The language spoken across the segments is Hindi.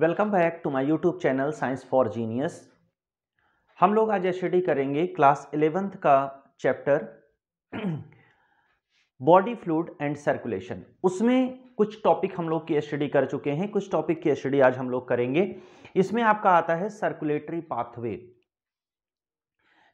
welcome back to my YouTube channel science for genius हम लोग आज स्टडी करेंगे क्लास इलेवेंथ का chapter body fluid and circulation उसमें कुछ टॉपिक हम लोग की स्टडी कर चुके हैं कुछ टॉपिक की स्टडी आज हम लोग करेंगे इसमें आपका आता है सर्कुलेटरी पाथवे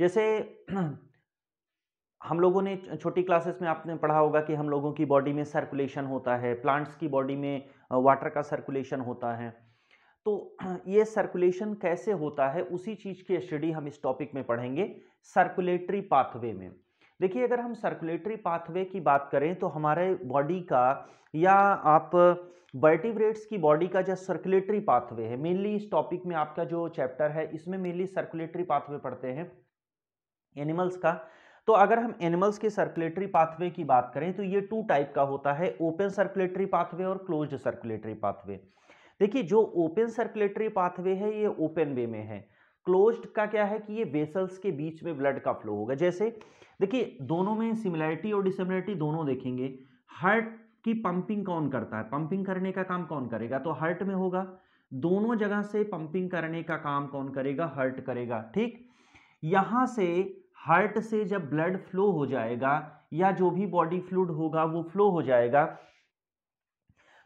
जैसे हम लोगों ने छोटी क्लासेस में आपने पढ़ा होगा कि हम लोगों की बॉडी में सर्कुलेशन होता है प्लांट्स की बॉडी में वाटर का सर्कुलेशन होता है तो ये सर्कुलेशन कैसे होता है उसी चीज़ की स्टडी हम इस टॉपिक में पढ़ेंगे सर्कुलेटरी पाथवे में देखिए अगर हम सर्कुलेटरी पाथवे की बात करें तो हमारे बॉडी का या आप वर्टिब्रेट्स की बॉडी का जो सर्कुलेटरी पाथवे है मेनली इस टॉपिक में आपका जो चैप्टर है इसमें मेनली सर्कुलेटरी पाथवे पढ़ते हैं एनिमल्स का तो अगर हम एनिमल्स के सर्कुलेटरी पाथवे की बात करें तो ये टू टाइप का होता है ओपन सर्कुलेटरी पाथवे और क्लोज सर्कुलेटरी पाथवे देखिए जो ओपन सर्कुलेटरी पाथवे है ये ओपन वे में है क्लोज्ड का क्या है कि ये वेसल्स के बीच में ब्लड का फ्लो होगा जैसे देखिए दोनों में सिमिलैरिटी और डिसिमिलैरिटी दोनों देखेंगे हार्ट की पंपिंग कौन करता है पंपिंग करने का काम कौन करेगा तो हार्ट में होगा दोनों जगह से पंपिंग करने का काम कौन करेगा हार्ट करेगा ठीक यहां से हार्ट से जब ब्लड फ्लो हो जाएगा या जो भी बॉडी फ्लूड होगा वो फ्लो हो जाएगा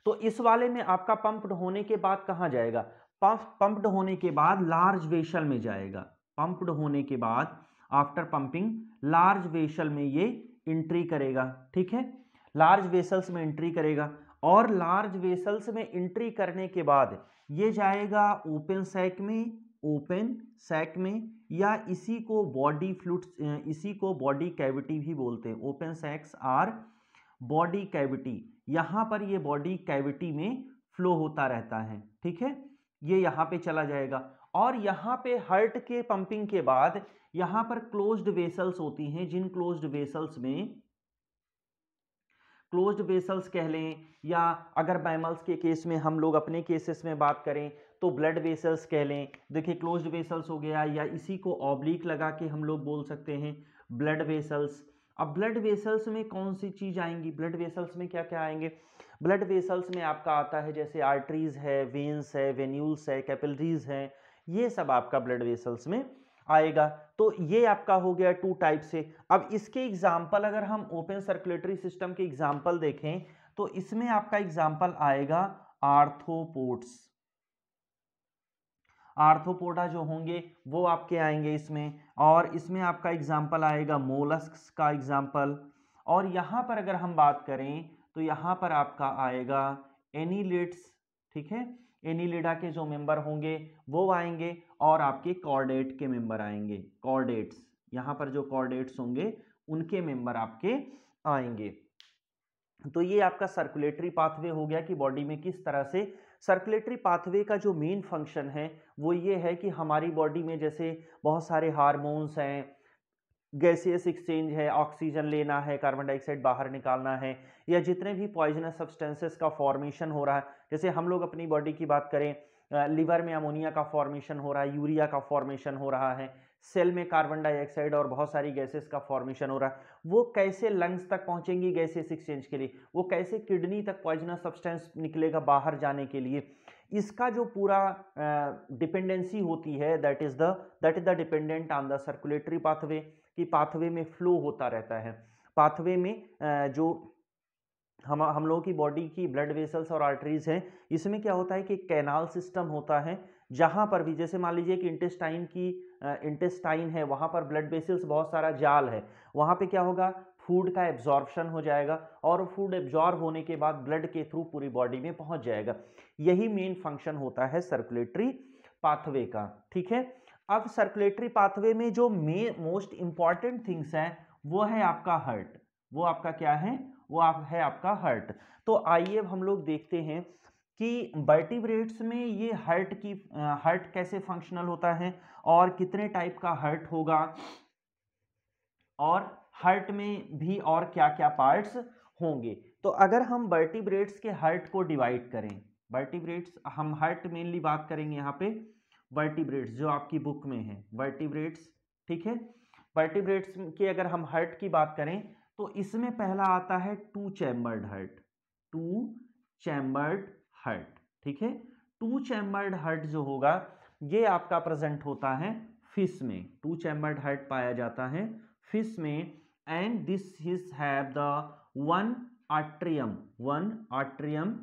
तो इस वाले में आपका पंप्ड होने के बाद कहाँ जाएगा पंप्ड होने के बाद लार्ज वेशल में जाएगा पंप्ड होने के बाद आफ्टर पंपिंग लार्ज वेशल में ये एंट्री करेगा ठीक है लार्ज वेसल्स में एंट्री करेगा और लार्ज वेसल्स में एंट्री करने के बाद ये जाएगा ओपन सैक में ओपन सैक में या इसी को बॉडी फ्लूट इसी को बॉडी कैविटी भी बोलते हैं open sacs are body cavity यहां पर ये बॉडी कैविटी में फ्लो होता रहता है ठीक है ये यहां पे चला जाएगा और यहां पे हर्ट के पंपिंग के बाद यहां पर क्लोज्ड वेसल्स होती हैं जिन क्लोज्ड वेसल्स में क्लोज्ड वेसल्स कह लें या अगर मैमल्स के केस में हम लोग अपने केसेस में बात करें तो ब्लड वेसल्स कह लें देखिए क्लोज्ड वेसल्स हो गया या इसी को ऑब्लिक लगा के हम लोग बोल सकते हैं ब्लड वेसल्स अब ब्लड वेसल्स में कौन सी चीज़ आएंगी ब्लड वेसल्स में क्या क्या आएंगे ब्लड वेसल्स में आपका आता है जैसे आर्टरीज है वेन्स है वेन्यूल्स है कैपिलरीज हैं ये सब आपका ब्लड वेसल्स में आएगा तो ये आपका हो गया टू टाइप से अब इसके एग्जाम्पल अगर हम ओपन सर्कुलेटरी सिस्टम के एग्जाम्पल देखें तो इसमें आपका एग्जाम्पल आएगा आर्थोपोर्ट्स आर्थोपोडा जो होंगे वो आपके आएंगे इसमें और इसमें आपका एग्जाम्पल आएगा मोलस्क का एग्जाम्पल और यहाँ पर अगर हम बात करें तो यहाँ पर आपका आएगा एनीलिट्स ठीक है एनीलिडा के जो मेंबर होंगे वो आएंगे और आपके कॉर्डेट के मेंबर आएंगे कॉर्डेट्स यहाँ पर जो कॉर्डेट्स होंगे उनके मेंबर आपके आएंगे तो ये आपका सर्कुलेटरी पाथवे हो गया कि बॉडी में किस तरह से सर्कुलेटरी पाथवे का जो मेन फंक्शन है वो ये है कि हमारी बॉडी में जैसे बहुत सारे हार्मोन्स हैं गैसियस एक्सचेंज है ऑक्सीजन लेना है कार्बन डाइऑक्साइड बाहर निकालना है या जितने भी पॉइजनस सब्सटेंसेस का फॉर्मेशन हो रहा है जैसे हम लोग अपनी बॉडी की बात करें लिवर में अमोनिया का फॉर्मेशन हो रहा है यूरिया का फॉर्मेशन हो रहा है सेल में कार्बन डाइऑक्साइड और बहुत सारी गैसेस का फॉर्मेशन हो रहा है वो कैसे लंग्स तक पहुंचेंगी गैसेस एक्सचेंज के लिए वो कैसे किडनी तक पॉइजनस सब्सटेंस निकलेगा बाहर जाने के लिए इसका जो पूरा डिपेंडेंसी होती है that is the that is the dependent on the circulatory pathway कि पाथवे में फ्लो होता रहता है पाथवे में uh, जो हम हम लोगों की बॉडी की ब्लड वेसल्स और आर्टरीज हैं इसमें क्या होता है कि कैनाल सिस्टम होता है जहाँ पर भी जैसे मान लीजिए कि इंटेस्टाइन की इंटेस्टाइन है वहाँ पर ब्लड बेसिल्स बहुत सारा जाल है वहाँ पे क्या होगा फूड का एब्जॉर्बशन हो जाएगा और फूड एब्जॉर्ब होने के बाद ब्लड के थ्रू पूरी बॉडी में पहुँच जाएगा यही मेन फंक्शन होता है सर्कुलेटरी पाथवे का ठीक है अब सर्कुलेटरी पाथवे में जो मे मोस्ट इंपॉर्टेंट थिंग्स हैं वो है आपका हर्ट वो आपका क्या है वो आप है आपका हर्ट तो आइए अब हम लोग देखते हैं कि वर्टिब्रेट्स में ये हर्ट की हर्ट कैसे फंक्शनल होता है और कितने टाइप का हर्ट होगा और हर्ट में भी और क्या क्या पार्ट्स होंगे तो अगर हम वर्टिब्रेट्स के हर्ट को डिवाइड करें वर्टिब्रेट्स हम हर्ट मेनली बात करेंगे यहाँ पे वर्टिब्रेट्स जो आपकी बुक में है वर्टिब्रेट्स ठीक है वर्टिब्रेट्स की अगर हम हर्ट की बात करें तो इसमें पहला आता है two chambered heart two chambered heart ठीक है टू चैम्बर्ड हर्ट जो होगा ये आपका प्रेजेंट होता है फिश में टू चैम्बर्ड हर्ट पाया जाता है फिश में and this his have the one atrium one atrium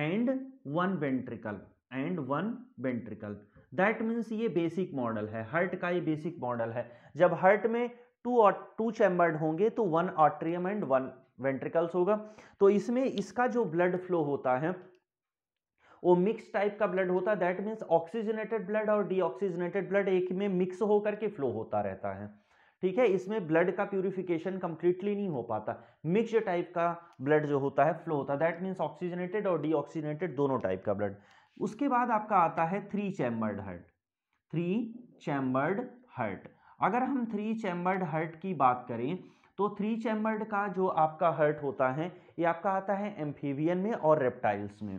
and one ventricle and one ventricle that means ये बेसिक मॉडल है हर्ट का ये बेसिक मॉडल है जब हर्ट में टू टू चैम्बर्ड होंगे तो one atrium and one ventricles होगा तो इसमें इसका जो ब्लड फ्लो होता है वो मिक्स टाइप का ब्लड होता है दैट मीन्स ऑक्सीजनेटेड ब्लड और डीऑक्सीजनेटेड ब्लड एक में मिक्स होकर के फ्लो होता रहता है ठीक है इसमें ब्लड का प्यूरिफिकेशन कंप्लीटली नहीं हो पाता मिक्स टाइप का ब्लड जो होता है फ्लो होता है दैट मीन्स ऑक्सीजनेटेड और डीऑक्सीजनेटेड दोनों टाइप का ब्लड उसके बाद आपका आता है three chambered heart three chambered heart अगर हम थ्री चैम्बर्ड हर्ट की बात करें तो थ्री चैम्बर्ड का जो आपका हर्ट होता है ये आपका आता है एम्फीवियन में और रेप्टाइल्स में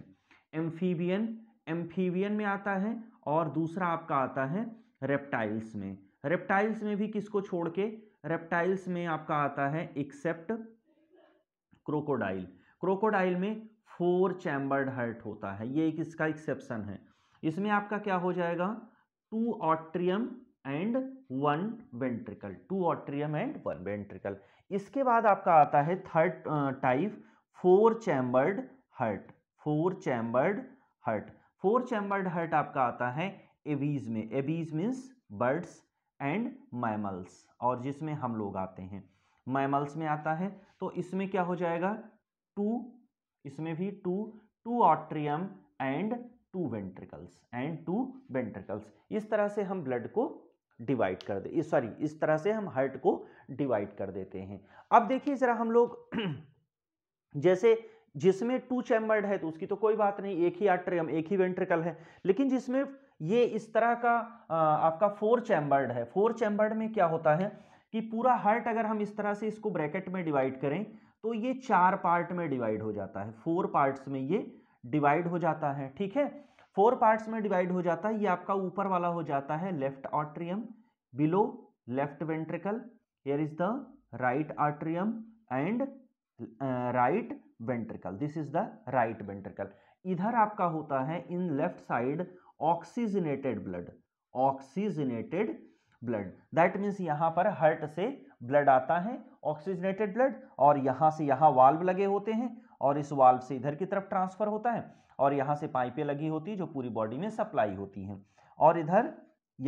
एम्फीबियन एम्फीबियन में आता है और दूसरा आपका आता है रेप्टाइल्स में रेप्टाइल्स में भी किसको छोड़ के रेप्टाइल्स में आपका आता है एक्सेप्ट क्रोकोडाइल क्रोकोडाइल में फोर चैम्बर्ड हर्ट होता है ये एक इसका एक्सेप्शन है इसमें आपका क्या हो जाएगा two atrium and one ventricle two atrium and one ventricle इसके बाद आपका आता है third type four chambered heart four chambered heart four chambered heart आपका आता है एवीज में aves means birds and mammals और जिसमें हम लोग आते हैं मैमल्स में आता है तो इसमें क्या हो जाएगा टू इसमें भी two two atrium and two ventricles and two ventricles इस तरह से हम ब्लड को डिवाइड कर दे सॉरी इस तरह से हम हर्ट को डिवाइड कर देते हैं अब देखिए ज़रा हम लोग जैसे जिसमें टू चैम्बर्ड है तो उसकी तो कोई बात नहीं एक ही आट्रियम एक ही वेंट्रिकल है लेकिन जिसमें ये इस तरह का आ, आपका फोर चैम्बर्ड है फोर चैम्बर्ड में क्या होता है कि पूरा हार्ट अगर हम इस तरह से इसको ब्रैकेट में डिवाइड करें तो ये चार पार्ट में डिवाइड हो जाता है फोर पार्ट्स में ये डिवाइड हो जाता है ठीक है फोर पार्ट्स में डिवाइड हो जाता है ये आपका ऊपर वाला हो जाता है left atrium below left ventricle here is the right atrium and right ventricle this is the right ventricle इधर आपका होता है in left side oxygenated blood oxygenated blood that means यहाँ पर हर्ट से ब्लड आता है ऑक्सीजनेटेड ब्लड और यहाँ से यहाँ वाल्व लगे होते हैं और इस वाल्व से इधर की तरफ ट्रांसफर होता है और यहाँ से पाइपें लगी होती है जो पूरी बॉडी में सप्लाई होती हैं और इधर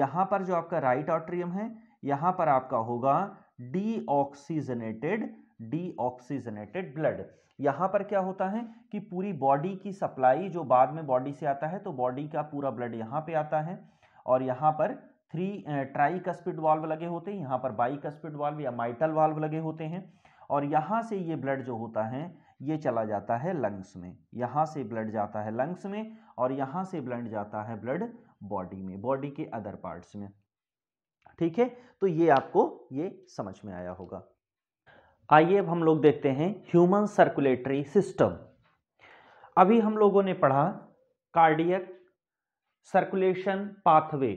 यहाँ पर जो आपका राइट ऑट्रियम है यहाँ पर आपका होगा डी ऑक्सीजनेटेड डीऑक्सीजनेटेड ब्लड यहाँ पर क्या होता है कि पूरी बॉडी की सप्लाई जो बाद में बॉडी से आता है तो बॉडी का पूरा ब्लड यहाँ पे आता है और यहाँ पर थ्री ट्राई कस्पिड वाल्व लगे होते हैं यहाँ पर बाई कस्पिड वाल्व या माइटल वाल्व लगे होते हैं और यहाँ से ये ब्लड जो होता है ये चला जाता है लंग्स में यहाँ से ब्लड जाता है लंग्स में और यहाँ से ब्लड जाता है ब्लड बॉडी में बॉडी के अदर पार्ट्स में ठीक है तो ये आपको ये समझ में आया होगा आइए अब हम लोग देखते हैं ह्यूमन सर्कुलेटरी सिस्टम अभी हम लोगों ने पढ़ा cardiac circulation pathway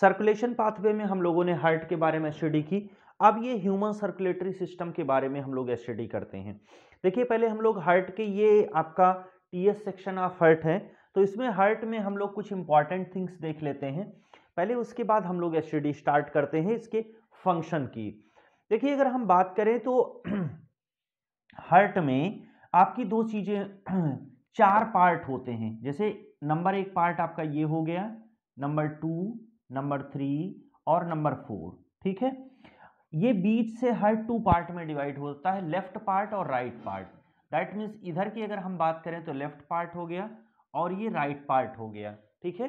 circulation pathway में हम लोगों ने हार्ट के बारे में स्टडी की अब ये ह्यूमन सर्कुलेटरी सिस्टम के बारे में हम लोग स्टडी करते हैं देखिए पहले हम लोग हार्ट के ये आपका टीएस सेक्शन ऑफ हार्ट है तो इसमें हार्ट में हम लोग कुछ इंपॉर्टेंट थिंग्स देख लेते हैं पहले उसके बाद हम लोग स्टडी स्टार्ट करते हैं इसके फंक्शन की देखिए अगर हम बात करें तो हर्ट में आपकी दो चीज़ें चार पार्ट होते हैं जैसे नंबर एक पार्ट आपका ये हो गया नंबर टू नंबर थ्री और नंबर फोर ठीक है ये बीच से हर टू पार्ट में डिवाइड होता है लेफ्ट पार्ट और राइट पार्ट दैट मीन्स इधर की अगर हम बात करें तो लेफ्ट पार्ट हो गया और ये राइट पार्ट हो गया ठीक है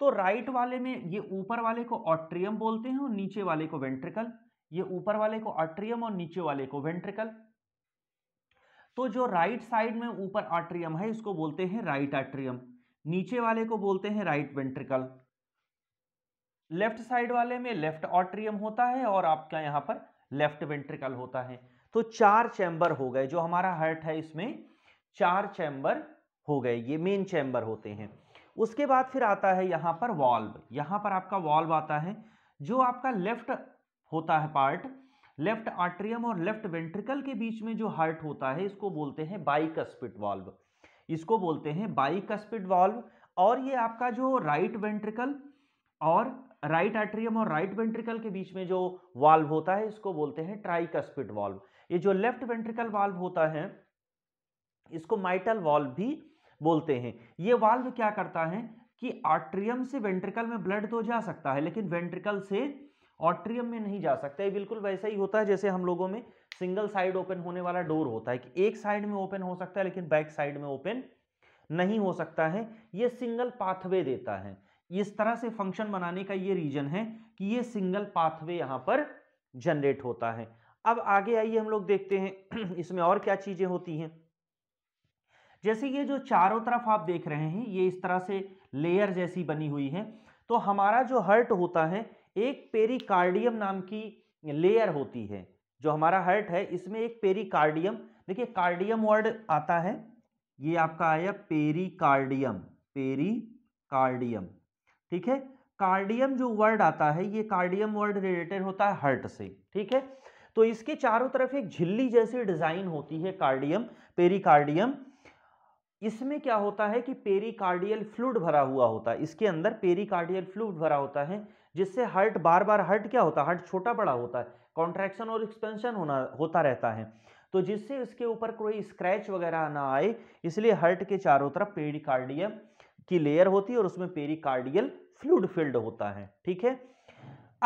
तो राइट वाले में ये ऊपर वाले को ऑट्रियम बोलते हैं और नीचे वाले को वेंट्रिकल ये ऊपर वाले को आट्रियम और नीचे वाले को वेंट्रिकल तो जो राइट साइड में ऊपर आट्रियम है इसको बोलते हैं राइट आट्रियम नीचे वाले को बोलते हैं राइट वेंट्रिकल लेफ्ट साइड वाले में लेफ्ट ऑट्रियम होता है और आपका यहां पर लेफ्ट वेंट्रिकल होता है तो चार चैंबर हो गए जो हमारा हर्ट है इसमें चार चैंबर हो गए ये मेन चैंबर होते हैं उसके बाद फिर आता है यहां पर वॉल्व यहां पर आपका वॉल्व आता है जो आपका लेफ्ट होता है पार्ट लेफ्ट आर्ट्रियम और लेफ्ट वेंट्रिकल के बीच में जो हार्ट होता है इसको बोलते हैं स्पिट वॉल्व इसको बोलते हैं बाइकस्पिट वॉल्व और ये आपका जो राइट वेंट्रिकल और राइट आर्ट्रियम और राइट वेंट्रिकल के बीच में जो वाल्व होता है इसको बोलते हैं स्पिट वॉल्व ये जो लेफ्ट वेंट्रिकल वाल्व होता है इसको माइटल वॉल्व भी बोलते हैं ये वाल्व क्या करता है कि आर्ट्रियम से वेंट्रिकल में ब्लड तो जा सकता है लेकिन वेंट्रिकल से ऑट्रियम में नहीं जा सकता ये बिल्कुल वैसा ही होता है जैसे हम लोगों में सिंगल साइड ओपन होने वाला डोर होता है कि एक साइड में ओपन हो सकता है लेकिन बैक साइड में ओपन नहीं हो सकता है ये सिंगल पाथवे देता है इस तरह से फंक्शन बनाने का ये रीजन है कि ये सिंगल पाथवे यहाँ पर जनरेट होता है अब आगे आइए हम लोग देखते हैं इसमें और क्या चीज़ें होती हैं जैसे ये जो चारों तरफ आप देख रहे हैं ये इस तरह से लेयर जैसी बनी हुई है तो हमारा जो हर्ट होता है एक पेरिकार्डियम नाम की लेयर होती है जो हमारा हर्ट है इसमें एक पेरिकार्डियम देखिए कार्डियम वर्ड आता है ये आपका आया पेरिकार्डियम पेरिकार्डियम ठीक है कार्डियम जो वर्ड आता है ये कार्डियम वर्ड रिलेटेड होता है हर्ट से ठीक है तो इसके चारों तरफ एक झिल्ली जैसी डिजाइन होती है कार्डियम पेरिकार्डियम इसमें क्या होता है कि पेरिकार्डियल फ्लूड भरा हुआ होता है इसके अंदर पेरिकार्डियल फ्लूड भरा होता है जिससे हर्ट बार बार हर्ट क्या होता है हर्ट छोटा बड़ा होता है कॉन्ट्रैक्शन और एक्सपेंशन होना होता रहता है तो जिससे इसके ऊपर कोई स्क्रैच वगैरह ना आए इसलिए हर्ट के चारों तरफ पेरिकार्डियम की लेयर होती है और उसमें पेरिकार्डियल फ्लूड फिल्ड होता है ठीक है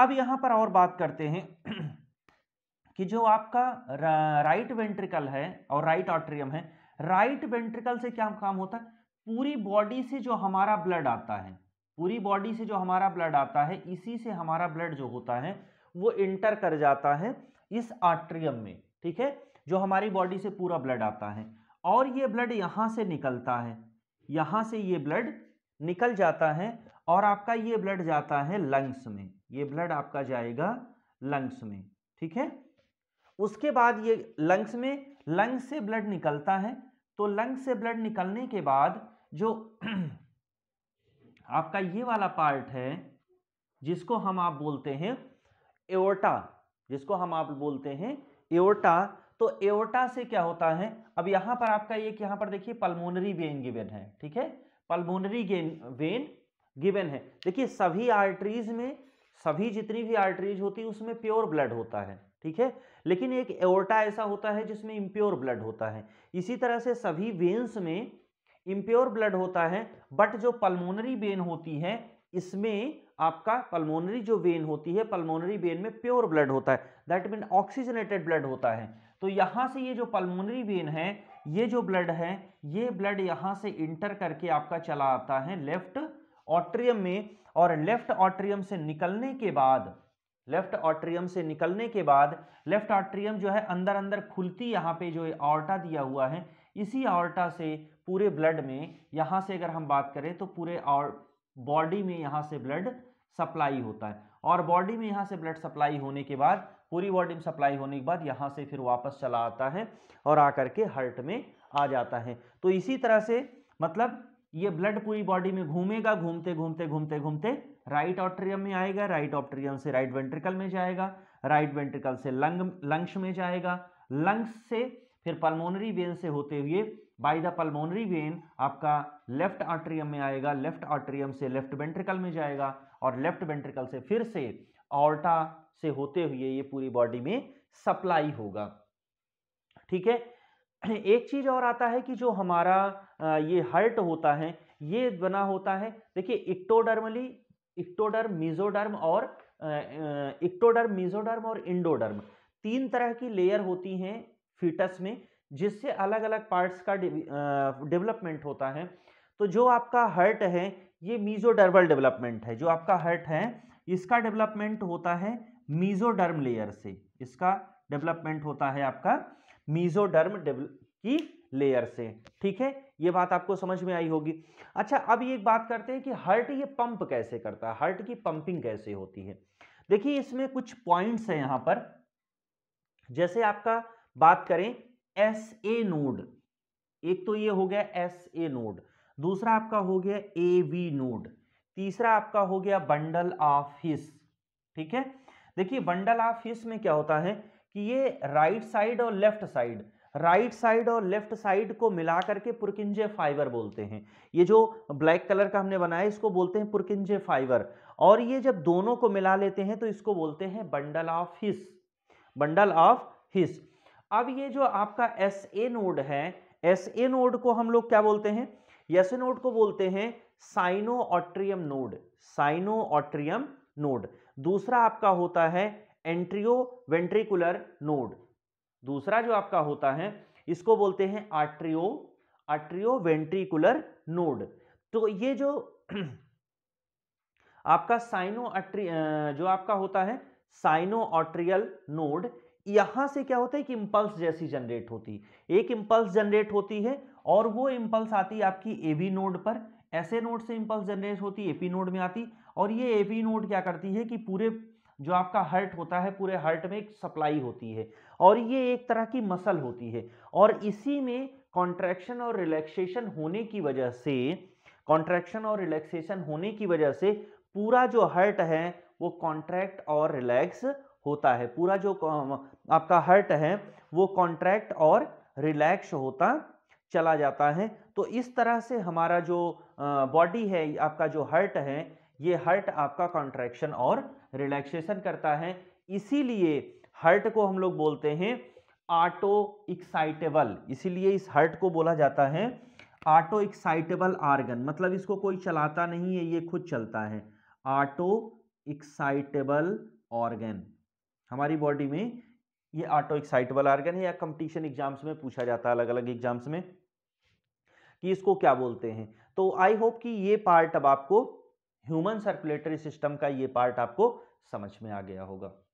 अब यहाँ पर और बात करते हैं कि जो आपका राइट वेंट्रिकल है और राइट ऑट्रियम है राइट वेंट्रिकल से क्या काम होता है पूरी बॉडी से जो हमारा ब्लड आता है पूरी बॉडी से जो हमारा ब्लड आता है इसी से हमारा ब्लड जो होता है वो इंटर कर जाता है इस आट्रियम में ठीक है जो हमारी बॉडी से पूरा ब्लड आता है और ये ब्लड यहाँ से निकलता है यहाँ से ये ब्लड निकल जाता है और आपका ये ब्लड जाता है लंग्स में ये ब्लड आपका जाएगा लंग्स में ठीक है उसके बाद ये लंग्स में लंग्स से ब्लड निकलता है तो लंग्स से ब्लड निकलने के बाद जो आपका ये वाला पार्ट है जिसको हम आप बोलते हैं एओटा जिसको हम आप बोलते हैं एओटा तो एओटा से क्या होता है अब यहाँ पर आपका एक यहाँ पर देखिए पल्मोनरी वेन गिवेन है ठीक है पल्मोनरी वेन गिवेन है देखिए सभी आर्टरीज में सभी जितनी भी आर्टरीज होती है उसमें प्योर ब्लड होता है ठीक है लेकिन एक एओटा ऐसा होता है जिसमें इम्प्योर ब्लड होता है इसी तरह से सभी वेन्स में इम्प्योर ब्लड होता है बट जो पल्मोनरी वेन होती है इसमें आपका पल्मोनरी जो वेन होती है पल्मोनरी वेन में प्योर ब्लड होता है दैट मीन ऑक्सीजनेटेड ब्लड होता है तो यहाँ से ये जो पल्मोनरी वेन है ये जो ब्लड है ये ब्लड यहाँ से इंटर करके आपका चला आता है लेफ्ट ऑट्रियम में और लेफ्ट ऑट्रियम से निकलने के बाद लेफ्ट ऑट्रियम से निकलने के बाद लेफ्ट ऑट्रियम जो है अंदर अंदर खुलती यहाँ पे जो आर्टा दिया हुआ है इसी आवर्टा से पूरे ब्लड में यहाँ से अगर हम बात करें तो पूरे और बॉडी में यहाँ से ब्लड सप्लाई होता है और बॉडी में यहाँ से ब्लड सप्लाई होने के बाद पूरी बॉडी में सप्लाई होने के बाद यहाँ से फिर वापस चला आता है और आकर के हर्ट में आ जाता है तो इसी तरह से मतलब ये ब्लड पूरी बॉडी में घूमेगा घूमते घूमते घूमते घूमते राइट ऑट्रियम में आएगा राइट ऑप्ट्रियम से राइट वेंट्रिकल में जाएगा राइट वेंट्रिकल से लंग लंग्स में जाएगा लंग्स से फिर पल्मोनरी वेन से होते हुए बाई द पल्मोनरी वेन आपका लेफ्ट आर्ट्रियम में आएगा लेफ्ट आर्ट्रियम से लेफ्ट वेंट्रिकल में जाएगा और लेफ्ट वेंट्रिकल से फिर से ऑर्टा से होते हुए ये पूरी बॉडी में सप्लाई होगा ठीक है एक चीज और आता है कि जो हमारा ये हर्ट होता है ये बना होता है देखिए इक्टोडर्मली इक्टोडर्म मिजोडर्म और इक्टोडर्म मिजोडर्म और इंडोडर्म तीन तरह की लेयर होती हैं फीटस में जिससे अलग अलग पार्ट्स का डेवलपमेंट होता है तो जो आपका हर्ट है ये मीजोडर्मल डेवलपमेंट है जो आपका हर्ट है इसका डेवलपमेंट होता है मीजोडर्म लेयर से इसका डेवलपमेंट होता है आपका मीजोडर्म की लेयर से ठीक है ये बात आपको समझ में आई होगी अच्छा अब ये बात करते हैं कि हर्ट ये पंप कैसे करता है हर्ट की पंपिंग कैसे होती है देखिए इसमें कुछ पॉइंट्स हैं यहाँ पर जैसे आपका बात करें एस ए नोड एक तो ये हो गया एस ए नोड दूसरा आपका हो गया ए वी नोड तीसरा आपका हो गया बंडल ऑफ हिस ठीक है देखिए बंडल ऑफ हिस में क्या होता है कि ये राइट साइड और लेफ्ट साइड राइट साइड और लेफ्ट साइड को मिला करके पुरकिंजे फाइबर बोलते हैं ये जो ब्लैक कलर का हमने बनाया इसको बोलते हैं पुरकिंजे फाइबर और ये जब दोनों को मिला लेते हैं तो इसको बोलते हैं bundle of His bundle of His अब ये जो आपका एस ए नोड है एस ए नोड को हम लोग क्या बोलते हैं एस ए नोड को बोलते हैं sino atrium node sino atrium node दूसरा आपका होता है एंट्रियो वेंट्रिकुलर नोड दूसरा जो आपका होता है इसको बोलते हैं आट्रियो आट्रियो वेंट्रिकुलर नोड तो ये जो आपका साइनो जो आपका होता है साइनो ऑट्रियल नोड यहाँ से क्या होता है कि इंपल्स जैसी जनरेट होती है एक इंपल्स जनरेट होती है और वो इम्पल्स आती है आपकी ए बी नोड पर ऐसे नोड से इंपल्स जनरेट होती है ए पी नोड में आती और ये ए पी नोड क्या करती है कि पूरे जो आपका हर्ट होता है पूरे हर्ट में एक सप्लाई होती है और ये एक तरह की मसल होती है और इसी में कॉन्ट्रैक्शन और रिलैक्सेशन होने की वजह से कॉन्ट्रैक्शन और रिलैक्सेशन होने की वजह से पूरा जो हर्ट है वो कॉन्ट्रैक्ट और रिलैक्स होता है पूरा जो आपका हर्ट है वो कॉन्ट्रैक्ट और रिलैक्स होता चला जाता है तो इस तरह से हमारा जो बॉडी है आपका जो हर्ट है ये हर्ट आपका कॉन्ट्रैक्शन और रिलैक्सेशन करता है इसीलिए हर्ट को हम लोग बोलते हैं ऑटो एक्साइटेबल इसीलिए इस हर्ट को बोला जाता है ऑटो एक्साइटेबल आर्गन मतलब इसको कोई चलाता नहीं है ये खुद चलता है ऑटो एक्साइटेबल ऑर्गन हमारी बॉडी में ये ऑटो एक्साइटेबल आर्गन है या कंपटीशन एग्जाम्स में पूछा जाता है अलग अलग एग्जाम्स में कि इसको क्या बोलते हैं तो आई होप कि ये पार्ट अब आपको ह्यूमन सर्कुलेटरी सिस्टम का ये पार्ट आपको समझ में आ गया होगा